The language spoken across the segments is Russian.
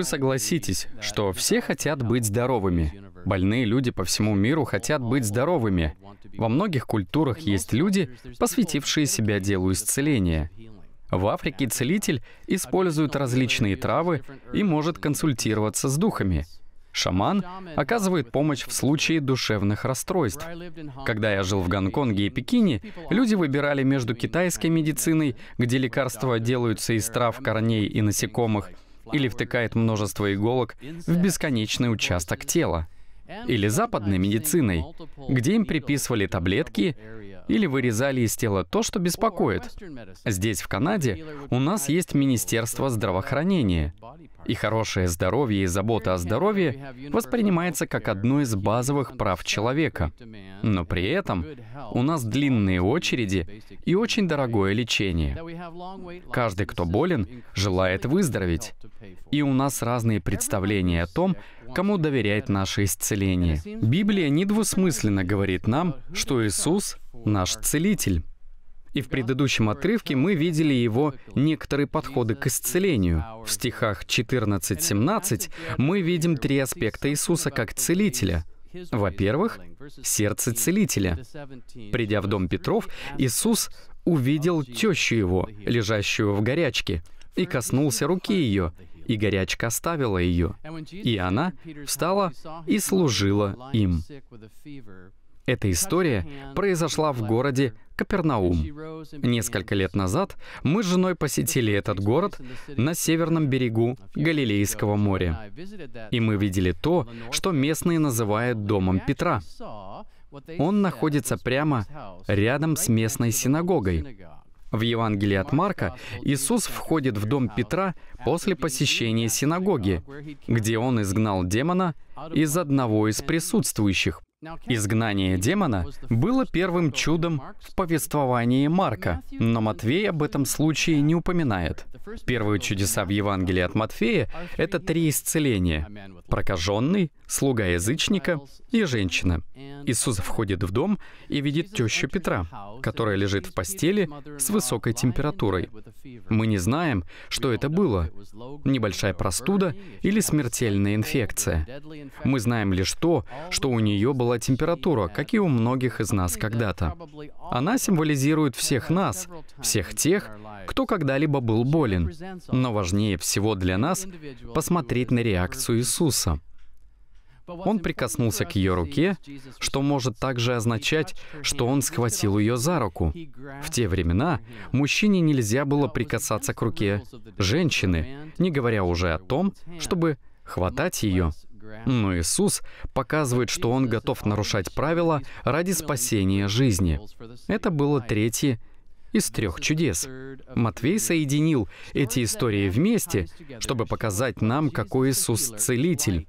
вы согласитесь, что все хотят быть здоровыми. Больные люди по всему миру хотят быть здоровыми. Во многих культурах есть люди, посвятившие себя делу исцеления. В Африке целитель использует различные травы и может консультироваться с духами. Шаман оказывает помощь в случае душевных расстройств. Когда я жил в Гонконге и Пекине, люди выбирали между китайской медициной, где лекарства делаются из трав, корней и насекомых, или втыкает множество иголок в бесконечный участок тела, или западной медициной, где им приписывали таблетки или вырезали из тела то, что беспокоит. Здесь, в Канаде, у нас есть Министерство здравоохранения, и хорошее здоровье и забота о здоровье воспринимается как одно из базовых прав человека. Но при этом у нас длинные очереди и очень дорогое лечение. Каждый, кто болен, желает выздороветь. И у нас разные представления о том, кому доверяет наше исцеление. Библия недвусмысленно говорит нам, что Иисус — наш Целитель. И в предыдущем отрывке мы видели его некоторые подходы к исцелению. В стихах 14-17 мы видим три аспекта Иисуса как целителя. Во-первых, сердце целителя. Придя в дом Петров, Иисус увидел тещу его, лежащую в горячке, и коснулся руки ее, и горячка оставила ее. И она встала и служила им. Эта история произошла в городе Капернаум. Несколько лет назад мы с женой посетили этот город на северном берегу Галилейского моря. И мы видели то, что местные называют Домом Петра. Он находится прямо рядом с местной синагогой. В Евангелии от Марка Иисус входит в дом Петра после посещения синагоги, где он изгнал демона из одного из присутствующих. Изгнание демона было первым чудом в повествовании Марка, но Матвей об этом случае не упоминает. Первые чудеса в Евангелии от Матфея — это три исцеления — прокаженный, слуга язычника и женщина. Иисус входит в дом и видит тещу Петра, которая лежит в постели с высокой температурой. Мы не знаем, что это было — небольшая простуда или смертельная инфекция. Мы знаем лишь то, что у нее была температура, как и у многих из нас когда-то. Она символизирует всех нас, всех тех, кто когда-либо был болен, Уверен. Но важнее всего для нас посмотреть на реакцию Иисуса. Он прикоснулся к ее руке, что может также означать, что он схватил ее за руку. В те времена мужчине нельзя было прикасаться к руке женщины, не говоря уже о том, чтобы хватать ее. Но Иисус показывает, что Он готов нарушать правила ради спасения жизни. Это было третье из трех чудес. Матвей соединил эти истории вместе, чтобы показать нам, какой Иисус — целитель.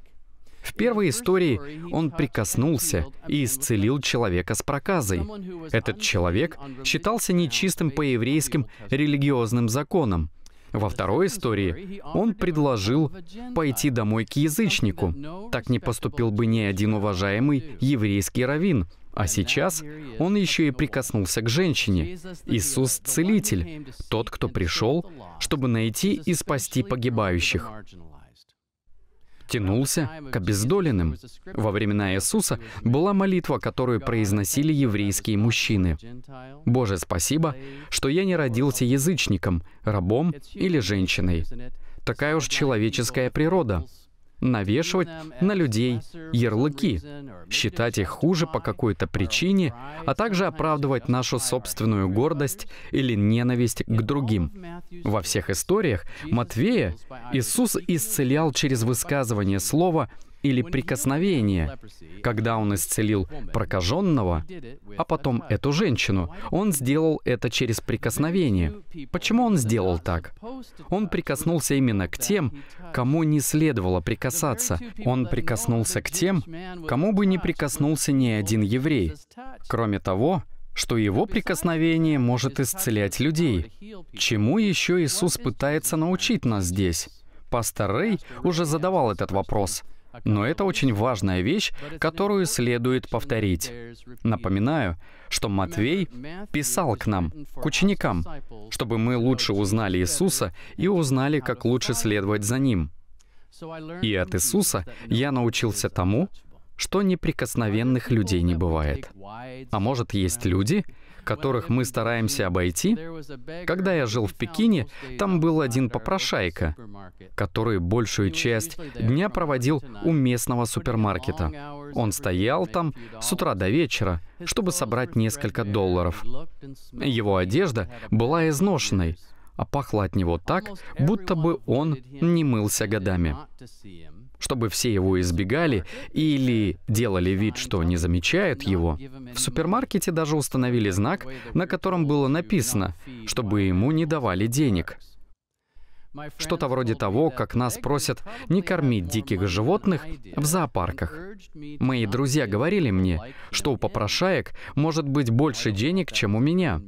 В первой истории он прикоснулся и исцелил человека с проказой. Этот человек считался нечистым по еврейским религиозным законам, во второй истории он предложил пойти домой к язычнику. Так не поступил бы ни один уважаемый еврейский раввин. А сейчас он еще и прикоснулся к женщине. Иисус — целитель, тот, кто пришел, чтобы найти и спасти погибающих тянулся к обездоленным. Во времена Иисуса была молитва, которую произносили еврейские мужчины. «Боже, спасибо, что я не родился язычником, рабом или женщиной. Такая уж человеческая природа навешивать на людей ярлыки, считать их хуже по какой-то причине, а также оправдывать нашу собственную гордость или ненависть к другим. Во всех историях Матвея Иисус исцелял через высказывание слова или прикосновение. Когда он исцелил прокаженного, а потом эту женщину, он сделал это через прикосновение. Почему он сделал так? Он прикоснулся именно к тем, кому не следовало прикасаться. Он прикоснулся к тем, кому бы не прикоснулся ни один еврей. Кроме того, что его прикосновение может исцелять людей. Чему еще Иисус пытается научить нас здесь? Пастор Рэй уже задавал этот вопрос — но это очень важная вещь, которую следует повторить. Напоминаю, что Матвей писал к нам, к ученикам, чтобы мы лучше узнали Иисуса и узнали, как лучше следовать за Ним. И от Иисуса я научился тому, что неприкосновенных людей не бывает. А может, есть люди, которых мы стараемся обойти? Когда я жил в Пекине, там был один попрошайка, который большую часть дня проводил у местного супермаркета. Он стоял там с утра до вечера, чтобы собрать несколько долларов. Его одежда была изношенной, а пахло от него так, будто бы он не мылся годами. Чтобы все его избегали или делали вид, что не замечают его, в супермаркете даже установили знак, на котором было написано, чтобы ему не давали денег. Что-то вроде того, как нас просят не кормить диких животных в зоопарках. Мои друзья говорили мне, что у попрошаек может быть больше денег, чем у меня,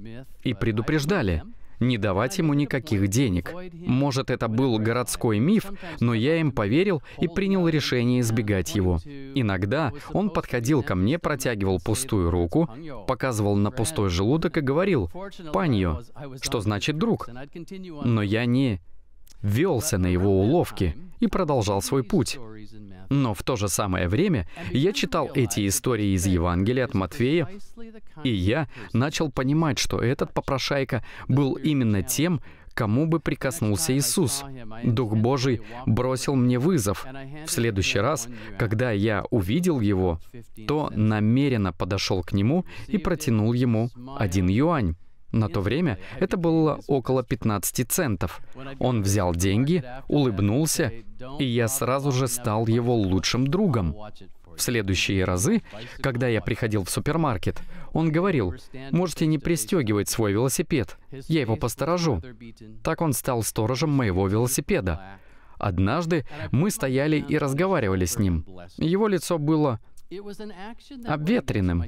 и предупреждали, не давать ему никаких денег. Может, это был городской миф, но я им поверил и принял решение избегать его. Иногда он подходил ко мне, протягивал пустую руку, показывал на пустой желудок и говорил «паньо», что значит «друг». Но я не велся на его уловки и продолжал свой путь. Но в то же самое время я читал эти истории из Евангелия от Матфея, и я начал понимать, что этот попрошайка был именно тем, кому бы прикоснулся Иисус. Дух Божий бросил мне вызов. В следующий раз, когда я увидел его, то намеренно подошел к нему и протянул ему один юань. На то время это было около 15 центов. Он взял деньги, улыбнулся, и я сразу же стал его лучшим другом. В следующие разы, когда я приходил в супермаркет, он говорил, «Можете не пристегивать свой велосипед, я его посторожу». Так он стал сторожем моего велосипеда. Однажды мы стояли и разговаривали с ним. Его лицо было обветренным,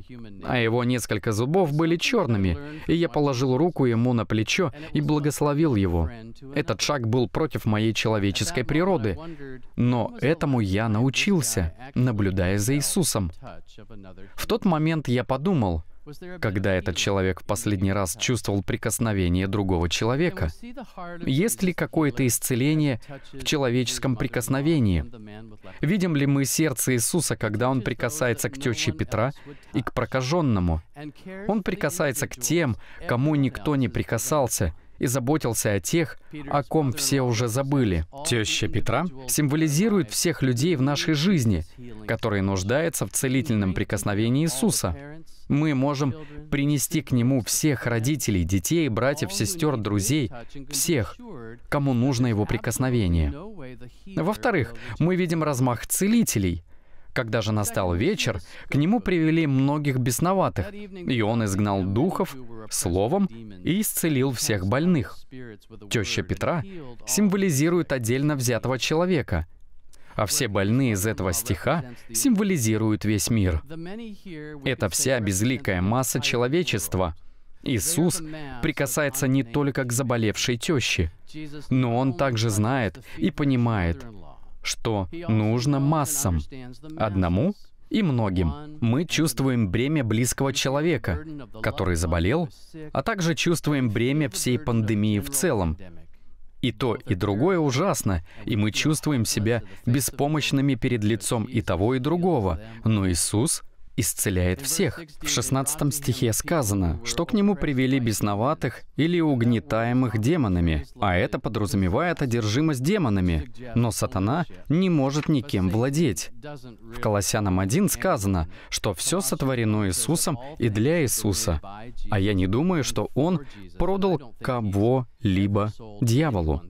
а его несколько зубов были черными, и я положил руку ему на плечо и благословил его. Этот шаг был против моей человеческой природы, но этому я научился, наблюдая за Иисусом. В тот момент я подумал, когда этот человек в последний раз чувствовал прикосновение другого человека? Есть ли какое-то исцеление в человеческом прикосновении? Видим ли мы сердце Иисуса, когда Он прикасается к теще Петра и к прокаженному? Он прикасается к тем, кому никто не прикасался, и заботился о тех, о ком все уже забыли. Теща Петра символизирует всех людей в нашей жизни, которые нуждаются в целительном прикосновении Иисуса. Мы можем принести к Нему всех родителей, детей, братьев, сестер, друзей, всех, кому нужно Его прикосновение. Во-вторых, мы видим размах целителей. Когда же настал вечер, к нему привели многих бесноватых, и он изгнал духов словом и исцелил всех больных. Теща Петра символизирует отдельно взятого человека — а все больные из этого стиха символизируют весь мир. Это вся безликая масса человечества. Иисус прикасается не только к заболевшей теще, но Он также знает и понимает, что нужно массам, одному и многим. Мы чувствуем бремя близкого человека, который заболел, а также чувствуем бремя всей пандемии в целом, и то, и другое ужасно, и мы чувствуем себя беспомощными перед лицом и того, и другого. Но Иисус исцеляет всех. В 16 стихе сказано, что к нему привели бесноватых или угнетаемых демонами, а это подразумевает одержимость демонами, но сатана не может никем владеть. В Колоссянам 1 сказано, что все сотворено Иисусом и для Иисуса, а я не думаю, что он продал кого-либо дьяволу.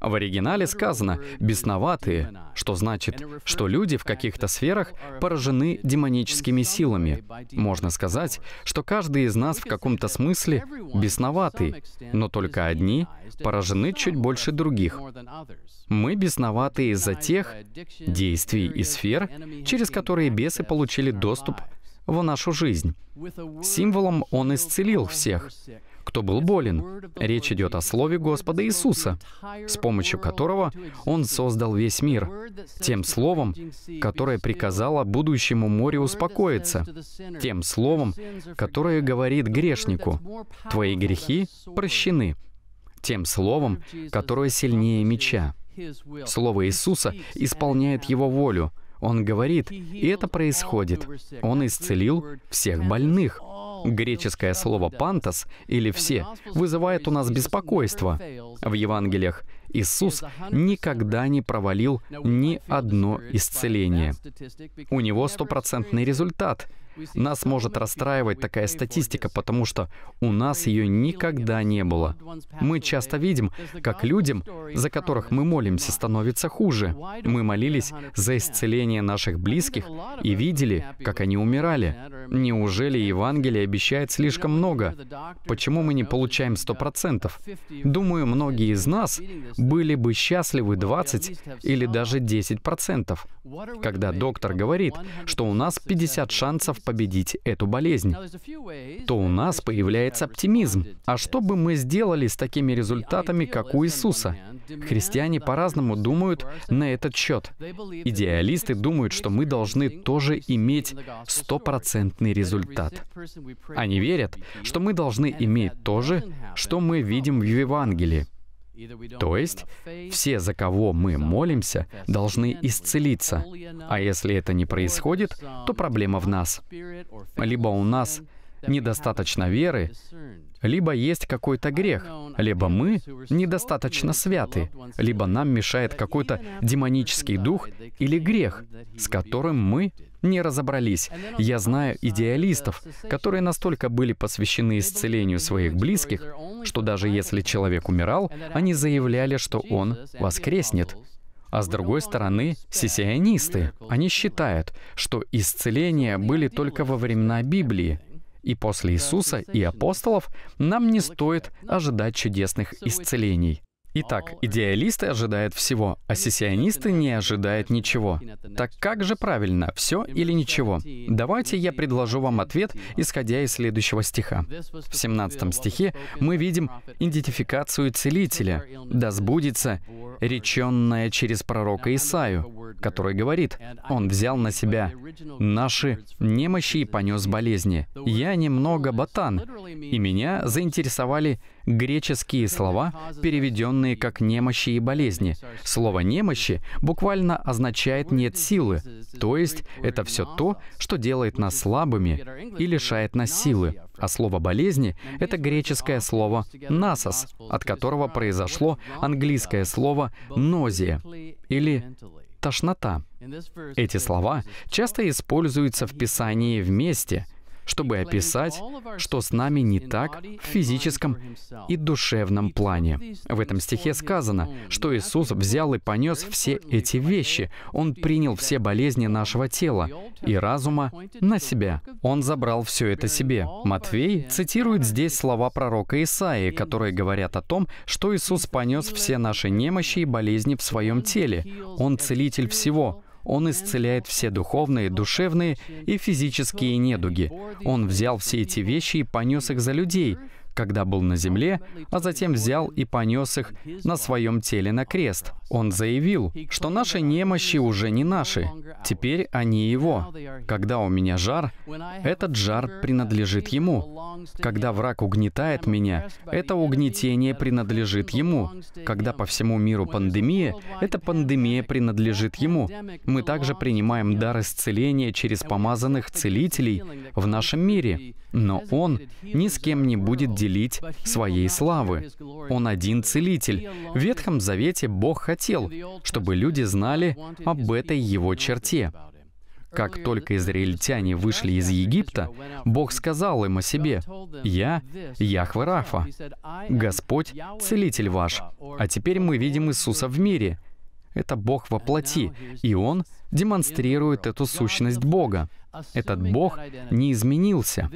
А в оригинале сказано «бесноватые», что значит, что люди в каких-то сферах поражены демоническими силами. Можно сказать, что каждый из нас в каком-то смысле бесноватый, но только одни поражены чуть больше других. Мы бесноватые из-за тех действий и сфер, через которые бесы получили доступ в нашу жизнь. Символом он исцелил всех, кто был болен. Речь идет о Слове Господа Иисуса, с помощью которого Он создал весь мир, тем Словом, которое приказало будущему морю успокоиться, тем Словом, которое говорит грешнику, «Твои грехи прощены», тем Словом, которое сильнее меча. Слово Иисуса исполняет Его волю. Он говорит, и это происходит. Он исцелил всех больных. Греческое слово «пантос» или «все» вызывает у нас беспокойство. В Евангелиях Иисус никогда не провалил ни одно исцеление. У него стопроцентный результат. Нас может расстраивать такая статистика, потому что у нас ее никогда не было. Мы часто видим, как людям, за которых мы молимся, становится хуже. Мы молились за исцеление наших близких и видели, как они умирали. Неужели Евангелие обещает слишком много? Почему мы не получаем 100%? Думаю, многие из нас были бы счастливы 20 или даже 10%, когда доктор говорит, что у нас 50 шансов победить эту болезнь. То у нас появляется оптимизм. А что бы мы сделали с такими результатами, как у Иисуса? Христиане по-разному думают на этот счет. Идеалисты думают, что мы должны тоже иметь стопроцентный результат. Они верят, что мы должны иметь то же, что мы видим в Евангелии. То есть все, за кого мы молимся, должны исцелиться. А если это не происходит, то проблема в нас. Либо у нас недостаточно веры, либо есть какой-то грех, либо мы недостаточно святы, либо нам мешает какой-то демонический дух или грех, с которым мы не разобрались. Я знаю идеалистов, которые настолько были посвящены исцелению своих близких, что даже если человек умирал, они заявляли, что он воскреснет. А с другой стороны, сессионисты. Они считают, что исцеления были только во времена Библии, и после Иисуса и апостолов нам не стоит ожидать чудесных исцелений. Итак, идеалисты ожидают всего, а сессионисты не ожидают ничего. Так как же правильно, все или ничего? Давайте я предложу вам ответ, исходя из следующего стиха. В 17 стихе мы видим идентификацию целителя. «Да сбудется реченное через пророка Исаю» который говорит, «Он взял на себя наши немощи и понес болезни». Я немного ботан, и меня заинтересовали греческие слова, переведенные как «немощи» и «болезни». Слово «немощи» буквально означает «нет силы», то есть это все то, что делает нас слабыми и лишает нас силы. А слово «болезни» — это греческое слово «насос», от которого произошло английское слово «нозия» или тошнота. Эти слова часто используются в Писании вместе — чтобы описать, что с нами не так в физическом и душевном плане. В этом стихе сказано, что Иисус взял и понес все эти вещи. Он принял все болезни нашего тела и разума на себя. Он забрал все это себе. Матвей цитирует здесь слова пророка Исаии, которые говорят о том, что Иисус понес все наши немощи и болезни в своем теле. Он целитель всего. Он исцеляет все духовные, душевные и физические недуги. Он взял все эти вещи и понес их за людей, когда был на земле, а затем взял и понес их на своем теле на крест. Он заявил, что наши немощи уже не наши, теперь они его. Когда у меня жар, этот жар принадлежит ему. Когда враг угнетает меня, это угнетение принадлежит ему. Когда по всему миру пандемия, эта пандемия принадлежит ему. Мы также принимаем дар исцеления через помазанных целителей в нашем мире, но он ни с кем не будет делиться делить своей славы. Он один целитель. В Ветхом Завете Бог хотел, чтобы люди знали об этой его черте. Как только израильтяне вышли из Египта, Бог сказал им о себе, «Я — Яхве Рафа, Господь — Целитель ваш». А теперь мы видим Иисуса в мире. Это Бог во плоти, и Он демонстрирует эту сущность Бога. Этот Бог не изменился.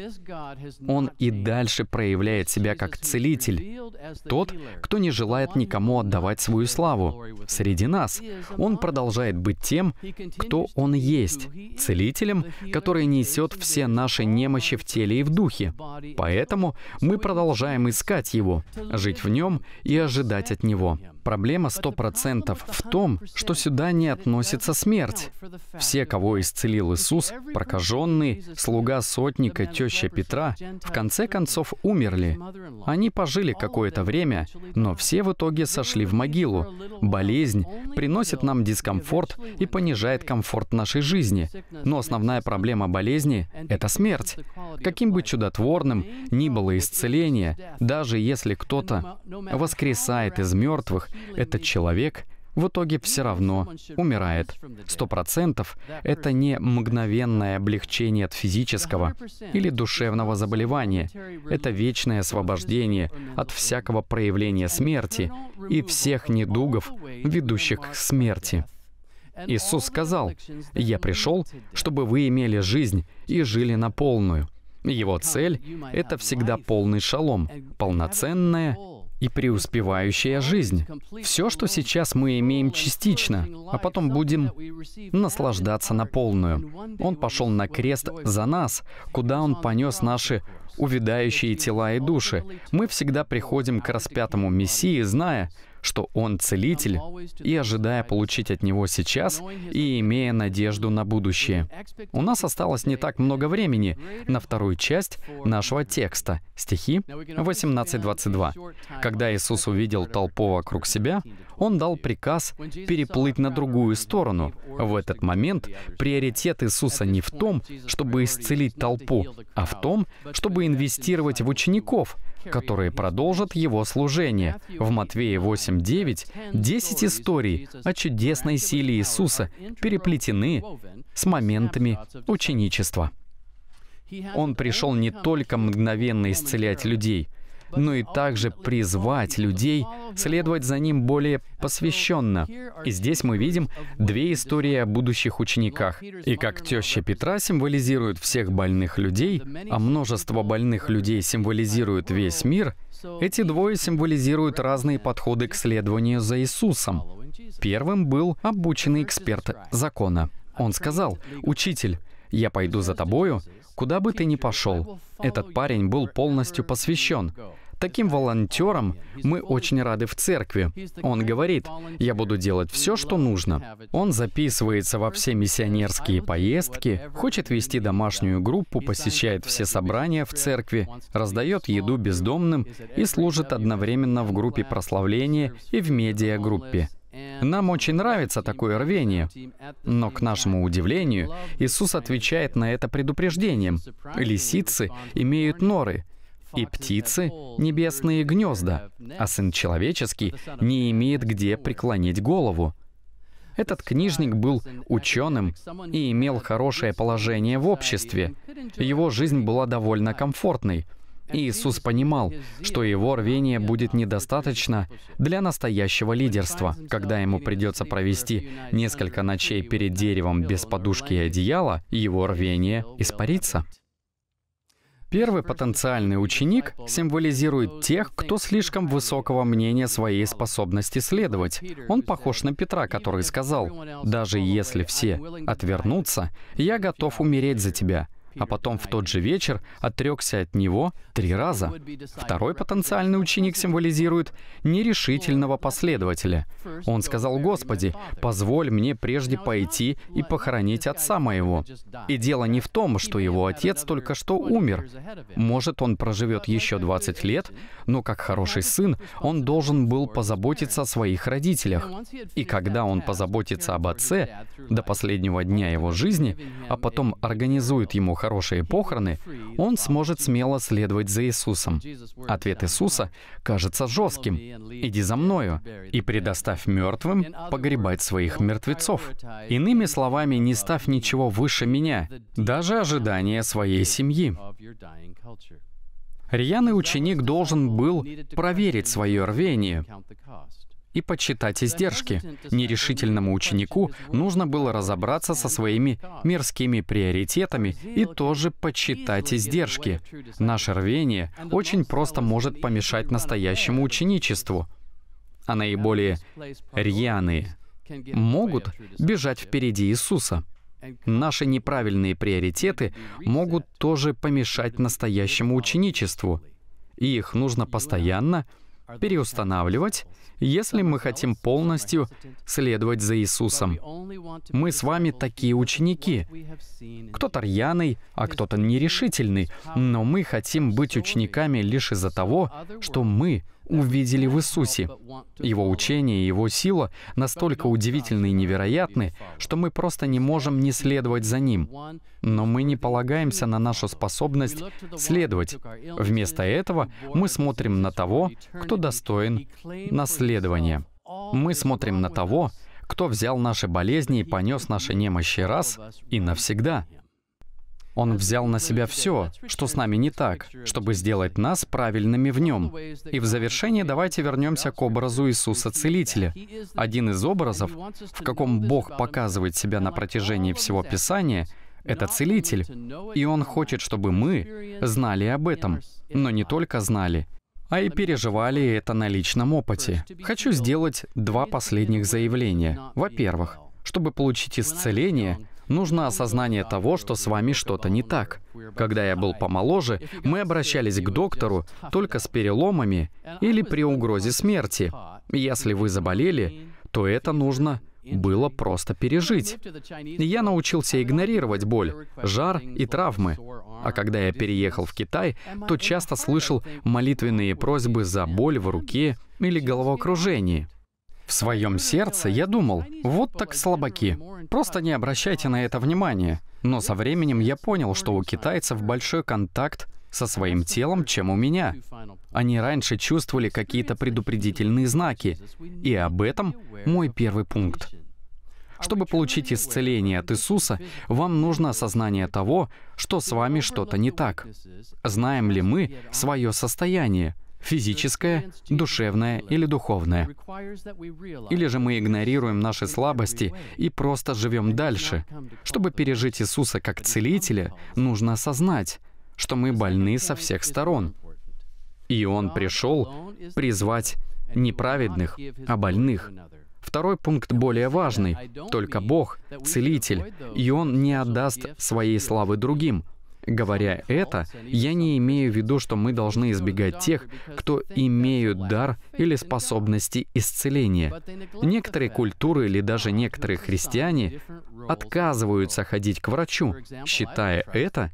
Он и дальше проявляет себя как целитель, тот, кто не желает никому отдавать свою славу. Среди нас он продолжает быть тем, кто он есть, целителем, который несет все наши немощи в теле и в духе. Поэтому мы продолжаем искать его, жить в нем и ожидать от него. Проблема 100% в том, что сюда не относится смерть, знать. Все, кого исцелил Иисус, прокаженные, слуга сотника, теща Петра, в конце концов умерли. Они пожили какое-то время, но все в итоге сошли в могилу. Болезнь приносит нам дискомфорт и понижает комфорт нашей жизни. Но основная проблема болезни — это смерть. Каким бы чудотворным ни было исцеление, даже если кто-то воскресает из мертвых, этот человек — в итоге все равно умирает. Сто процентов это не мгновенное облегчение от физического или душевного заболевания. Это вечное освобождение от всякого проявления смерти и всех недугов, ведущих к смерти. Иисус сказал, «Я пришел, чтобы вы имели жизнь и жили на полную». Его цель — это всегда полный шалом, полноценное и преуспевающая жизнь. Все, что сейчас мы имеем частично, а потом будем наслаждаться на полную. Он пошел на крест за нас, куда он понес наши увядающие тела и души. Мы всегда приходим к распятому Мессии, зная, что Он целитель, и ожидая получить от Него сейчас, и имея надежду на будущее. У нас осталось не так много времени на вторую часть нашего текста, стихи 18:22. Когда Иисус увидел толпу вокруг себя, Он дал приказ переплыть на другую сторону. В этот момент приоритет Иисуса не в том, чтобы исцелить толпу, а в том, чтобы инвестировать в учеников — которые продолжат его служение. В Матвея 8.9 10 историй о чудесной силе Иисуса переплетены с моментами ученичества. Он пришел не только мгновенно исцелять людей — но ну и также призвать людей следовать за ним более посвященно. И здесь мы видим две истории о будущих учениках. И как теща Петра символизирует всех больных людей, а множество больных людей символизирует весь мир, эти двое символизируют разные подходы к следованию за Иисусом. Первым был обученный эксперт закона. Он сказал, «Учитель, я пойду за тобою, куда бы ты ни пошел». Этот парень был полностью посвящен. Таким волонтером мы очень рады в церкви. Он говорит, я буду делать все, что нужно. Он записывается во все миссионерские поездки, хочет вести домашнюю группу, посещает все собрания в церкви, раздает еду бездомным и служит одновременно в группе прославления и в медиагруппе. Нам очень нравится такое рвение. Но, к нашему удивлению, Иисус отвечает на это предупреждением. Лисицы имеют норы, и птицы — небесные гнезда, а Сын Человеческий не имеет где преклонить голову. Этот книжник был ученым и имел хорошее положение в обществе. Его жизнь была довольно комфортной. И Иисус понимал, что его рвение будет недостаточно для настоящего лидерства, когда ему придется провести несколько ночей перед деревом без подушки и одеяла, его рвение испарится. Первый потенциальный ученик символизирует тех, кто слишком высокого мнения своей способности следовать. Он похож на Петра, который сказал, «Даже если все отвернутся, я готов умереть за тебя» а потом в тот же вечер отрекся от него три раза. Второй потенциальный ученик символизирует нерешительного последователя. Он сказал, «Господи, позволь мне прежде пойти и похоронить отца моего». И дело не в том, что его отец только что умер. Может, он проживет еще 20 лет, но как хороший сын он должен был позаботиться о своих родителях. И когда он позаботится об отце до последнего дня его жизни, а потом организует ему хорошие похороны, он сможет смело следовать за Иисусом. Ответ Иисуса кажется жестким. «Иди за мною и предоставь мертвым погребать своих мертвецов». Иными словами, не ставь ничего выше меня, даже ожидания своей семьи. Рьяный ученик должен был проверить свое рвение и подсчитать издержки. Нерешительному ученику нужно было разобраться со своими мирскими приоритетами и тоже подсчитать издержки. Наше рвение очень просто может помешать настоящему ученичеству. А наиболее рьяные могут бежать впереди Иисуса. Наши неправильные приоритеты могут тоже помешать настоящему ученичеству. И их нужно постоянно — переустанавливать, если мы хотим полностью следовать за Иисусом. Мы с вами такие ученики. Кто-то рьяный, а кто-то нерешительный, но мы хотим быть учениками лишь из-за того, что мы увидели в Иисусе. Его учение и его сила настолько удивительны и невероятны, что мы просто не можем не следовать за ним. Но мы не полагаемся на нашу способность следовать. Вместо этого мы смотрим на того, кто достоин наследования. Мы смотрим на того, кто взял наши болезни и понес наши немощи раз и навсегда. Он взял на себя все, что с нами не так, чтобы сделать нас правильными в нем. И в завершение давайте вернемся к образу Иисуса Целителя. Один из образов, в каком Бог показывает себя на протяжении всего Писания, это Целитель. И Он хочет, чтобы мы знали об этом, но не только знали, а и переживали это на личном опыте. Хочу сделать два последних заявления. Во-первых, чтобы получить исцеление, Нужно осознание того, что с вами что-то не так. Когда я был помоложе, мы обращались к доктору только с переломами или при угрозе смерти. Если вы заболели, то это нужно было просто пережить. Я научился игнорировать боль, жар и травмы. А когда я переехал в Китай, то часто слышал молитвенные просьбы за боль в руке или головокружение. В своем сердце я думал, вот так слабаки. Просто не обращайте на это внимания. Но со временем я понял, что у китайцев большой контакт со своим телом, чем у меня. Они раньше чувствовали какие-то предупредительные знаки, и об этом мой первый пункт. Чтобы получить исцеление от Иисуса, вам нужно осознание того, что с вами что-то не так. Знаем ли мы свое состояние? физическое, душевное или духовное. Или же мы игнорируем наши слабости и просто живем дальше. Чтобы пережить Иисуса как целителя, нужно осознать, что мы больны со всех сторон. И Он пришел призвать не праведных, а больных. Второй пункт более важный. Только Бог — целитель, и Он не отдаст своей славы другим — Говоря это, я не имею в виду, что мы должны избегать тех, кто имеют дар или способности исцеления. Некоторые культуры или даже некоторые христиане отказываются ходить к врачу, считая это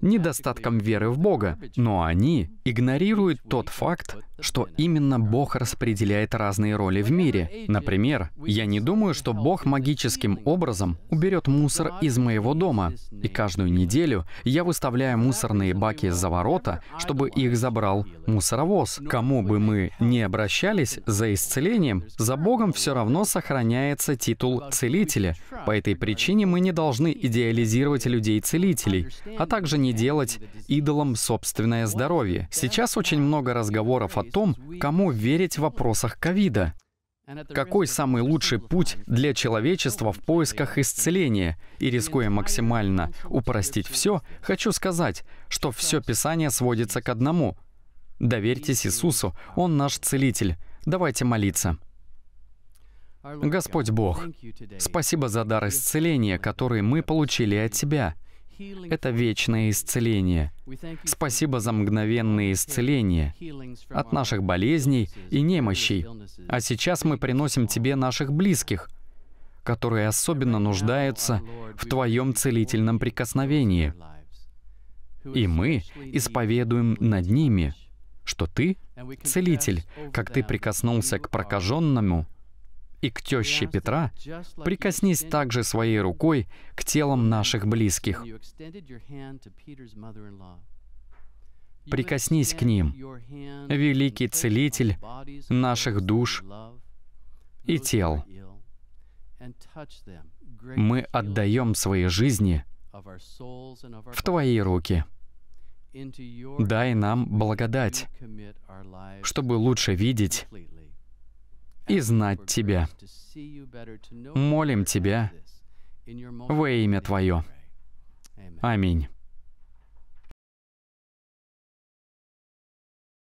недостатком веры в Бога, но они игнорируют тот факт, что именно Бог распределяет разные роли в мире. Например, я не думаю, что Бог магическим образом уберет мусор из моего дома, и каждую неделю я выставляю мусорные баки за ворота, чтобы их забрал мусоровоз. Кому бы мы ни обращались за исцелением, за Богом все равно сохраняется титул целителя. По этой причине причине мы не должны идеализировать людей-целителей, а также не делать идолом собственное здоровье. Сейчас очень много разговоров о том, кому верить в вопросах ковида. Какой самый лучший путь для человечества в поисках исцеления? И рискуя максимально упростить все, хочу сказать, что все Писание сводится к одному. Доверьтесь Иисусу, Он наш Целитель. Давайте молиться. Господь Бог, спасибо за дар исцеления, который мы получили от Тебя. Это вечное исцеление. Спасибо за мгновенные исцеления от наших болезней и немощей. А сейчас мы приносим Тебе наших близких, которые особенно нуждаются в Твоем целительном прикосновении. И мы исповедуем над ними, что Ты — целитель, как Ты прикоснулся к прокаженному — и к теще Петра, прикоснись также своей рукой к телам наших близких. Прикоснись к ним, великий целитель наших душ и тел. Мы отдаем свои жизни в Твои руки. Дай нам благодать, чтобы лучше видеть и знать Тебя. Молим Тебя во имя Твое. Аминь.